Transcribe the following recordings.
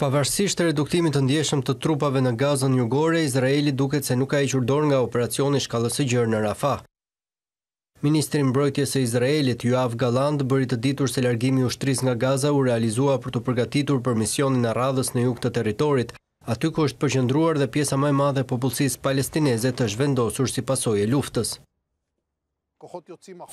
Pavarësisht të reduktimit të ndjeshëm të trupave në gazën jugore, Izraeli duket se nuk ka e qurdor nga operacioni shkallës gjërë në Rafah. Ministrin mbrojtjes e Izraelit, Juav Galand, bërit të ditur se largimi ushtris nga Gaza u realizua për të përgatitur për misionin e radhës në juk të teritorit, aty ku është përgjëndruar dhe pjesa maj madhe popullësis palestineze të shvendosur si pasoj e luftës.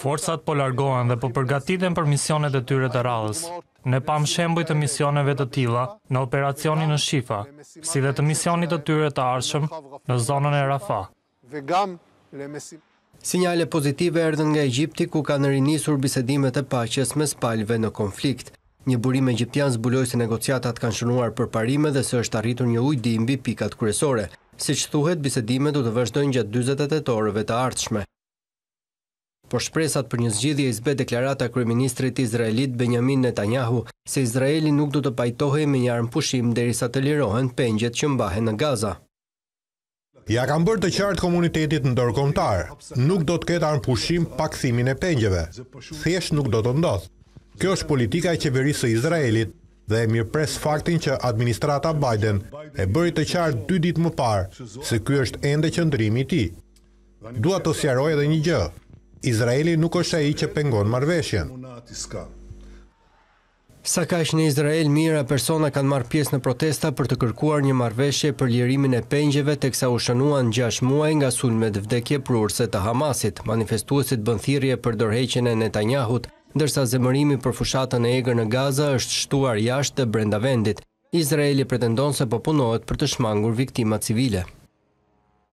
Forsat po largohen dhe po përgatitin për misionet e tyre të radhës. Ne pam shembuj të misioneve të tila në operacionin në Shifa, si dhe të misionit të tyre të arshëm në zonën e Rafa. Sinjale pozitive erdhën nga Egjipti ku ka nërinisur bisedimet e paches me spalve në konflikt. Një burim e gjiptian zbuloj se negociatat kanë shënuar për parime dhe se është arritur një ujdi imbi pikat kërësore. Si që thuhet, bisedimet du të vështojnë gjatë 28 orëve të ardhshme por shpresat për një zgjidhje i zbe deklarata kryeministrit Izraelit Benjamin Netanyahu se Izraeli nuk du të pajtohe me një armë pushim derisa të lirohen pengjet që mbahen në Gaza. Ja kam bërë të qartë komunitetit në dorkomtar. nuk do të ketë armë pushim pa këthimin e pengjeve, thjesht nuk do të ndodhë. Kjo është politika e qeverisë e Izraelit dhe e mirë pres faktin që administrata Biden e bëri të qartë dy ditë më parë se kjo është ende qëndrimi ti. Dua të sjaroj edhe një gjë, Izraeli nuk është aji që pengon marveshjen. Sa ka është në Izrael, mira persona kanë marrë pjesë në protesta për të kërkuar një marveshje për lirimin e pengjeve të kësa u shënuan 6 muaj nga sulme dëvdekje për të Hamasit. Manifestuosit bëndhirje për dorheqen e Netanyahut, dërsa zemërimi për fushatën e egrë në Gaza është shtuar jashtë dhe brenda vendit. Izraeli pretendon se popunohet për të shmangur viktimat civile.